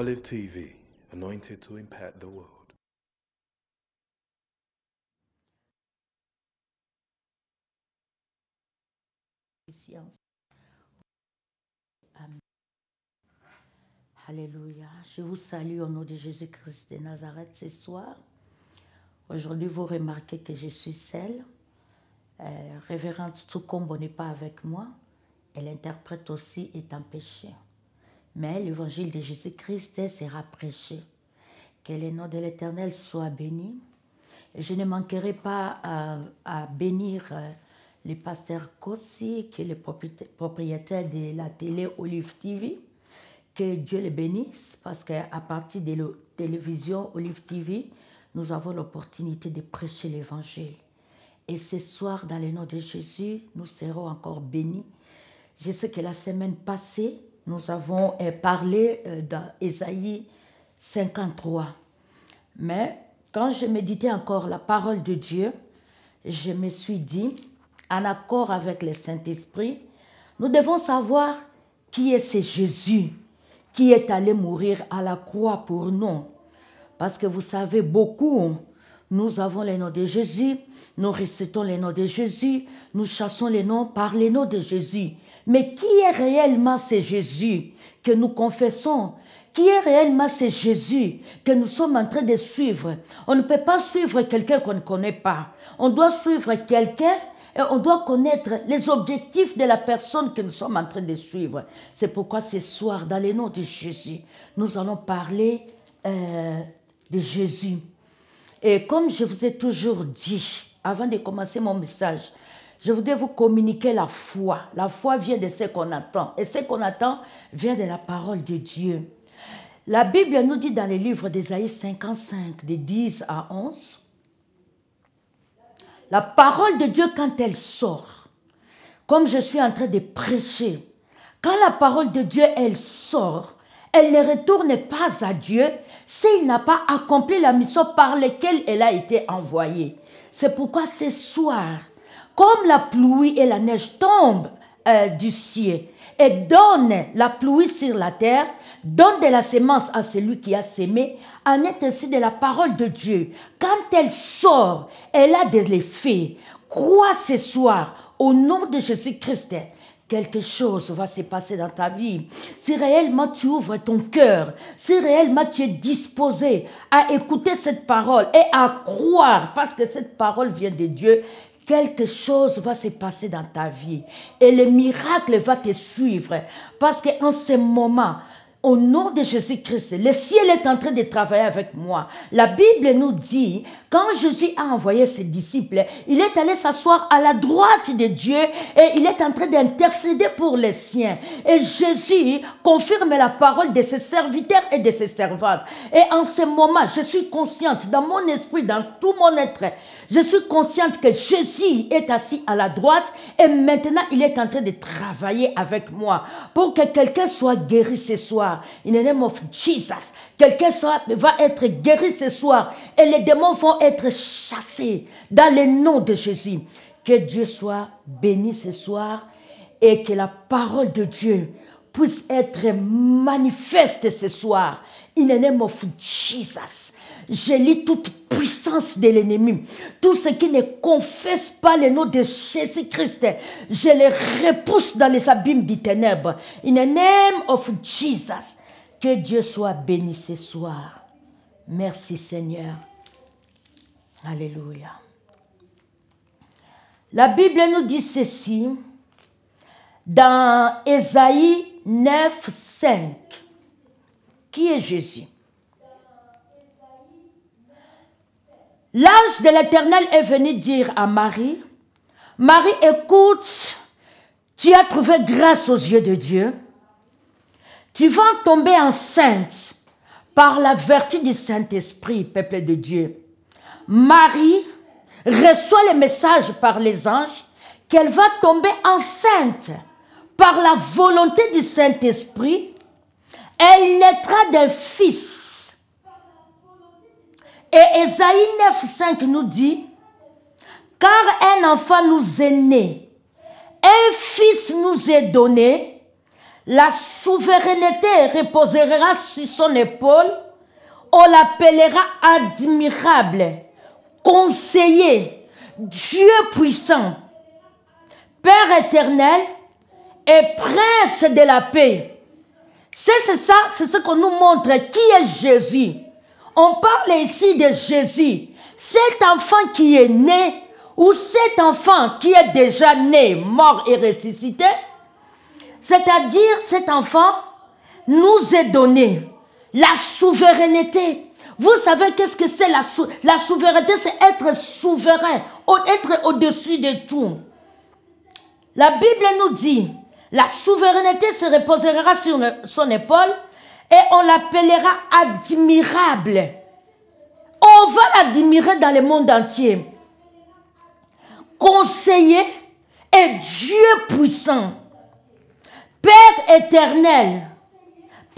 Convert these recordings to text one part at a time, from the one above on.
Olive TV, anointed to impact the world. Alléluia. Je vous salue au nom de Jésus-Christ de Nazareth ce soir. Aujourd'hui, vous remarquez que je suis seule. Euh, révérende Tsukombo n'est pas avec moi. Elle interprète aussi est empêchée mais l'évangile de Jésus-Christ sera prêché. Que le nom de l'Éternel soit béni. Je ne manquerai pas à, bénir euh, le pasteur Kossi, qui est le propriétaire de la télé Olive TV. Que Dieu le bénisse, parce qu'à partir de la télévision Olive TV, nous avons l'opportunité de prêcher l'Évangile. Et ce soir, dans le nom de Jésus, nous serons encore bénis. Je sais que la semaine passée, nous avons euh, parlé euh, dans Ésaïe 53. Mais quand je méditais encore la parole de Dieu, je me suis dit, en accord avec le Saint-Esprit, nous devons savoir qui est ce Jésus qui est allé mourir à la croix pour nous. Parce que vous savez, beaucoup, nous avons les noms de Jésus, nous récitons les noms de Jésus, nous chassons les noms par les noms de Jésus. Mais qui est réellement ce Jésus que nous confessons qui est réellement ce Jésus que nous sommes en train de suivre. On ne peut pas suivre quelqu'un qu'on ne connaît pas. On doit suivre quelqu'un et on doit connaître les objectifs de la personne que nous sommes en train de suivre. C'est pourquoi ce soir, dans les nom de Jésus, nous allons parler euh, de Jésus. Et comme je vous ai toujours dit, avant de commencer mon message, je voudrais vous communiquer la foi. La foi vient de ce qu'on attend. Et ce qu'on attend vient de la parole de Dieu. La Bible nous dit dans les livres d'Ésaïe 55, de 10 à 11, la parole de Dieu quand elle sort, comme je suis en train de prêcher, quand la parole de Dieu, elle sort, elle ne retourne pas à Dieu s'il n'a pas accompli la mission par laquelle elle a été envoyée. C'est pourquoi ce soir, comme la pluie et la neige tombent euh, du ciel et donnent la pluie sur la terre, donne de la semence à celui qui a sémé, en est ainsi de la parole de Dieu. Quand elle sort, elle a des effets. Crois ce soir au nom de Jésus-Christ quelque chose va se passer dans ta vie. Si réellement tu ouvres ton cœur, si réellement tu es disposé à écouter cette parole et à croire, parce que cette parole vient de Dieu, quelque chose va se passer dans ta vie et le miracle va te suivre parce qu'en ce moment, au nom de Jésus-Christ, le ciel est en train de travailler avec moi. La Bible nous dit quand Jésus a envoyé ses disciples, il est allé s'asseoir à la droite de Dieu et il est en train d'intercéder pour les siens. Et Jésus confirme la parole de ses serviteurs et de ses servantes. Et en ce moment, je suis consciente dans mon esprit, dans tout mon être, je suis consciente que Jésus est assis à la droite et maintenant il est en train de travailler avec moi pour que quelqu'un soit guéri ce soir. In the name of Jesus, quelqu'un va être guéri ce soir et les démons vont être chassés dans le nom de Jésus. Que Dieu soit béni ce soir et que la parole de Dieu puisse être manifeste ce soir. In the name of Jesus. Je lis toute puissance de l'ennemi. Tout ce qui ne confesse pas le nom de Jésus-Christ, je le repousse dans les abîmes du ténèbres. In the name of Jesus. Que Dieu soit béni ce soir. Merci Seigneur. Alléluia. La Bible nous dit ceci dans Ésaïe 9, 5. Qui est Jésus L'ange de l'Éternel est venu dire à Marie, Marie, écoute, tu as trouvé grâce aux yeux de Dieu. Tu vas tomber enceinte par la vertu du Saint-Esprit, peuple de Dieu. Marie reçoit le message par les anges qu'elle va tomber enceinte par la volonté du Saint-Esprit. Elle naîtra d'un fils. Et Esaïe 9.5 nous dit, car un enfant nous est né, un fils nous est donné, la souveraineté reposera sur son épaule on l'appellera admirable, conseiller, Dieu puissant, Père éternel et prince de la paix. C'est ça, c'est ce qu'on nous montre. Qui est Jésus On parle ici de Jésus. Cet enfant qui est né, ou cet enfant qui est déjà né, mort et ressuscité, c'est-à-dire cet enfant nous est donné la souveraineté. Vous savez qu'est-ce que c'est la, la souveraineté C'est être souverain, être au-dessus de tout. La Bible nous dit, la souveraineté se reposera sur son épaule et on l'appellera admirable. On va l'admirer dans le monde entier. Conseiller et Dieu puissant. Père éternel,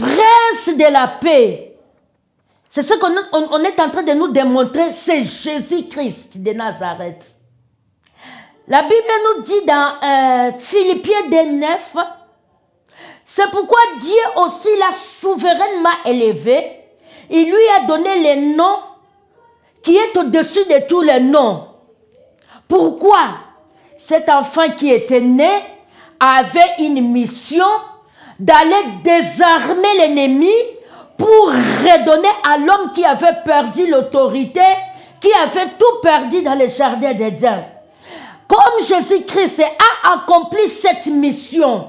prince de la paix. C'est ce qu'on est en train de nous démontrer, c'est Jésus-Christ de Nazareth. La Bible nous dit dans euh, Philippiens Philippiens 9, c'est pourquoi Dieu aussi l'a souverainement élevé. Il lui a donné le nom qui est au-dessus de tous les noms. Pourquoi cet enfant qui était né avait une mission d'aller désarmer l'ennemi pour redonner à l'homme qui avait perdu l'autorité, qui avait tout perdu dans le jardin d'Éden. Comme Jésus-Christ a accompli cette mission,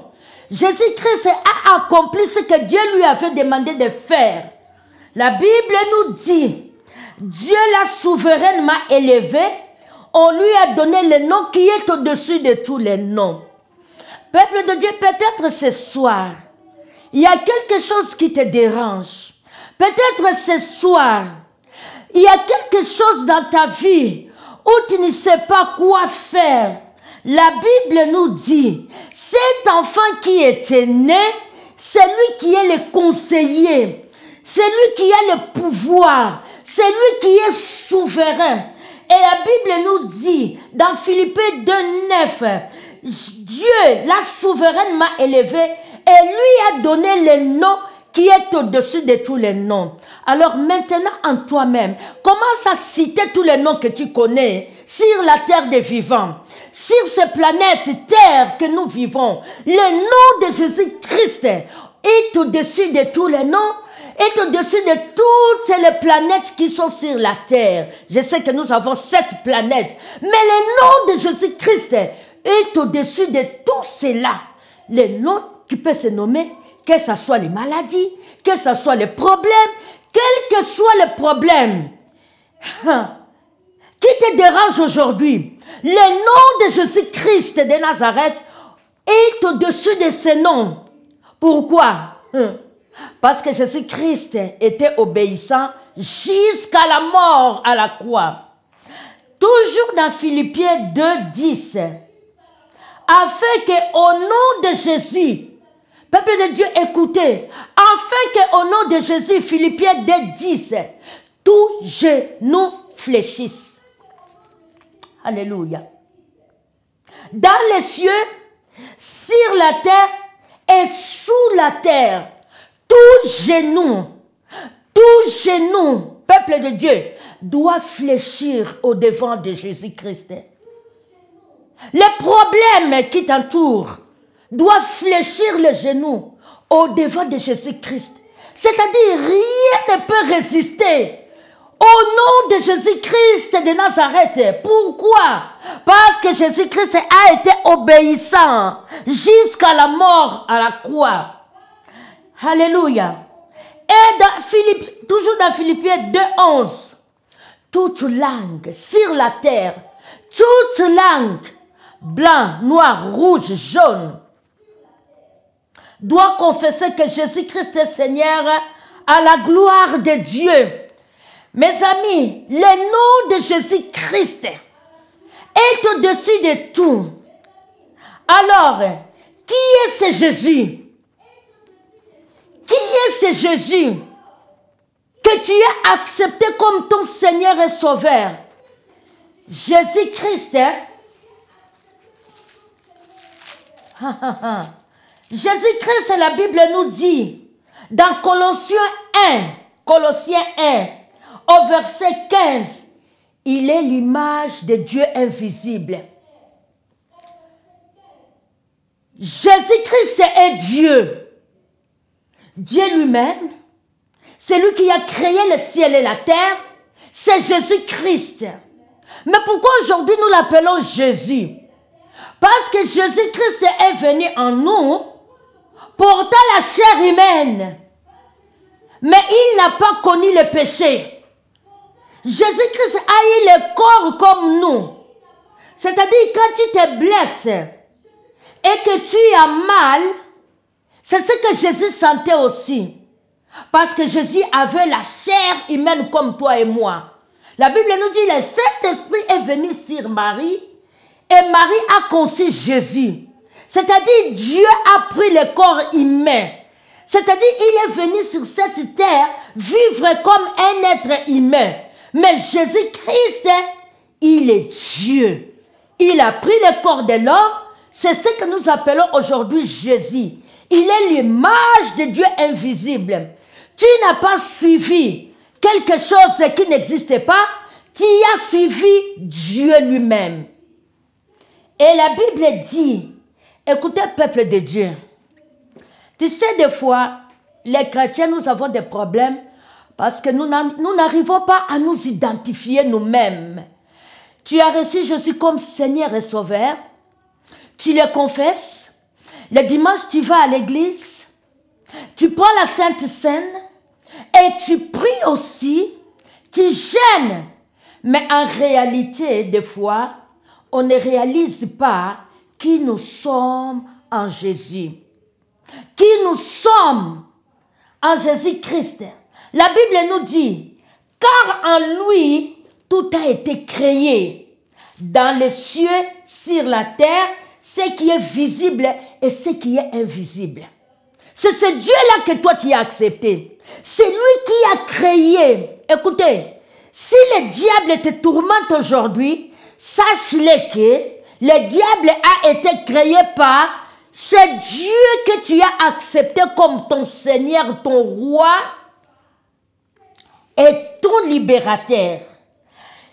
Jésus-Christ a accompli ce que Dieu lui avait demandé de faire. La Bible nous dit, Dieu l'a souverainement élevé, on lui a donné le nom qui est au-dessus de tous les noms. Peuple de Dieu, peut-être ce soir, il y a quelque chose qui te dérange. Peut-être ce soir, il y a quelque chose dans ta vie où tu ne sais pas quoi faire. La Bible nous dit, cet enfant qui était né, c'est lui qui est le conseiller, c'est lui qui a le pouvoir, c'est lui qui est souverain. Et la Bible nous dit dans Philippe 2, 9, Dieu l'a souveraine m'a élevé et lui a donné le nom qui est au-dessus de tous les noms. Alors maintenant, en toi-même, commence à citer tous les noms que tu connais sur la terre des vivants, sur cette planète terre que nous vivons. Le nom de Jésus-Christ est au-dessus de tous les noms est au-dessus de toutes les planètes qui sont sur la terre. Je sais que nous avons sept planètes, mais le nom de Jésus-Christ est au-dessus de tout cela. Les noms qui peuvent se nommer, que ce soit les maladies, que ce soit les problèmes, quels que soit le problème. Hein. qui te dérange aujourd'hui Le nom de Jésus-Christ de Nazareth est au-dessus de ces noms. Pourquoi hein. Parce que Jésus-Christ était obéissant jusqu'à la mort à la croix. Toujours dans Philippiens 2, 10, afin que au nom de Jésus, peuple de Dieu, écoutez, afin que au nom de Jésus, Philippiens 10, tout genou fléchisse. Alléluia. Dans les cieux, sur la terre et sous la terre, tout genou, tout genou, peuple de Dieu, doit fléchir au devant de Jésus-Christ. Le problème qui t'entoure doit fléchir le genou au devant de Jésus-Christ. C'est-à-dire, rien ne peut résister au nom de Jésus-Christ de Nazareth. Pourquoi Parce que Jésus-Christ a été obéissant jusqu'à la mort à la croix. Alléluia. Et dans Philippe, toujours dans Philippiens 2.11, toute langue sur la terre, toute langue blanc, noir, rouge, jaune, doit confesser que Jésus-Christ est Seigneur à la gloire de Dieu. Mes amis, le nom de Jésus-Christ est au-dessus de tout. Alors, qui est ce Jésus Qui est ce Jésus que tu as accepté comme ton Seigneur et Sauveur Jésus-Christ, hein? Jésus-Christ, la Bible nous dit dans Colossiens 1, Colossiens 1, au verset 15, il est l'image de Dieu invisible. Jésus-Christ est Dieu. Dieu lui-même, c'est lui qui a créé le ciel et la terre, c'est Jésus-Christ. Mais pourquoi aujourd'hui nous l'appelons Jésus parce que Jésus-Christ est venu en nous, portant la chair humaine. Mais il n'a pas connu le péché. Jésus-Christ a eu le corps comme nous. C'est-à-dire quand tu te blesses et que tu as mal, c'est ce que Jésus sentait aussi. Parce que Jésus avait la chair humaine comme toi et moi. La Bible nous dit, le Saint-Esprit est venu sur Marie et Marie a conçu Jésus. C'est-à-dire Dieu a pris le corps humain. C'est-à-dire il est venu sur cette terre vivre comme un être humain. Mais Jésus-Christ, il est Dieu. Il a pris le corps de l'homme. C'est ce que nous appelons aujourd'hui Jésus. Il est l'image de Dieu invisible. Tu n'as pas suivi quelque chose qui n'existait pas. Tu as suivi Dieu lui-même. Et la Bible dit, écoutez peuple de Dieu, tu sais des fois, les chrétiens, nous avons des problèmes parce que nous n'arrivons pas à nous identifier nous-mêmes. Tu as reçu suis comme Seigneur et Sauveur. Tu le confesses. Le dimanche, tu vas à l'église. Tu prends la Sainte Seine et tu pries aussi. Tu gênes. Mais en réalité, des fois, on ne réalise pas qui nous sommes en Jésus. Qui nous sommes en Jésus-Christ. La Bible nous dit, car en lui, tout a été créé, dans les cieux, sur la terre, ce qui est visible et ce qui est invisible. C'est ce Dieu-là que toi tu as accepté. C'est lui qui a créé. Écoutez, si le diable te tourmente aujourd'hui, sache-le que le diable a été créé par ce Dieu que tu as accepté comme ton Seigneur, ton roi et ton libérateur.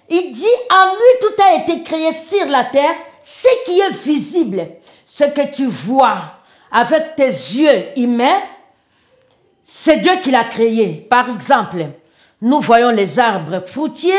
Il dit, en lui tout a été créé sur la terre, ce qui est visible, ce que tu vois avec tes yeux humains, c'est Dieu qui l'a créé. Par exemple, nous voyons les arbres fruitiers,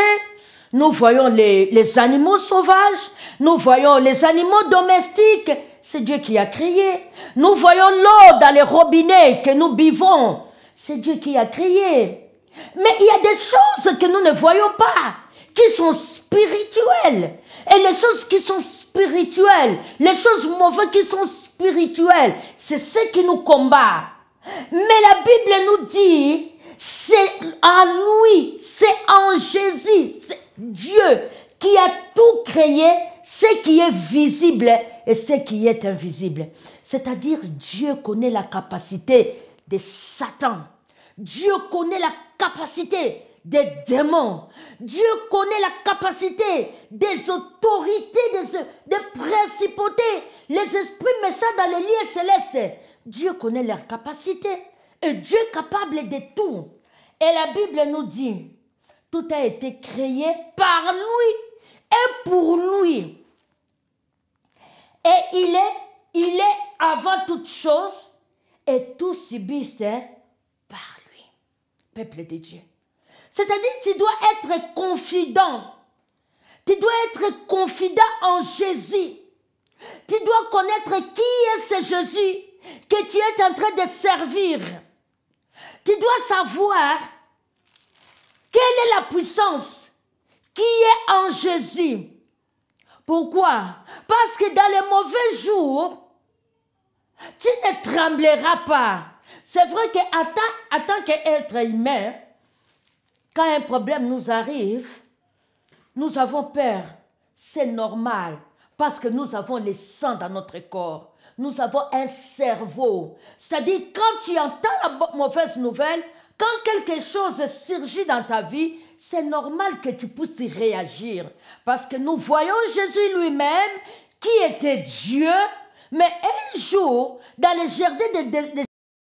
nous voyons les, les animaux sauvages, nous voyons les animaux domestiques. C'est Dieu qui a crié. Nous voyons l'eau dans les robinets que nous buvons. C'est Dieu qui a créé. Mais il y a des choses que nous ne voyons pas, qui sont spirituelles. Et les choses qui sont spirituelles, les choses mauvaises qui sont spirituelles, c'est ce qui nous combat. Mais la Bible nous dit, c'est en lui, c'est en Jésus, Dieu qui a tout créé, ce qui est visible et ce qui est invisible. C'est-à-dire Dieu connaît la capacité de Satan. Dieu connaît la capacité des démons. Dieu connaît la capacité des autorités, des, principautés, les esprits méchants dans les lieux célestes. Dieu connaît leur capacité. Et Dieu est capable de tout. Et la Bible nous dit, tout a été créé par lui et pour lui. Et il est, il est avant toute chose et tout subsiste par lui. Peuple de Dieu. C'est-à-dire, tu dois être confident. Tu dois être confident en Jésus. Tu dois connaître qui est ce Jésus que tu es en train de servir. Tu dois savoir quelle est la puissance qui est en Jésus Pourquoi Parce que dans les mauvais jours, tu ne trembleras pas. C'est vrai qu'en tant, qu'être humain, quand un problème nous arrive, nous avons peur. C'est normal parce que nous avons le sang dans notre corps. Nous avons un cerveau. C'est-à-dire, quand tu entends la mauvaise nouvelle, quand quelque chose surgit dans ta vie, c'est normal que tu puisses y réagir. Parce que nous voyons Jésus lui-même qui était Dieu, mais un jour, dans le jardin des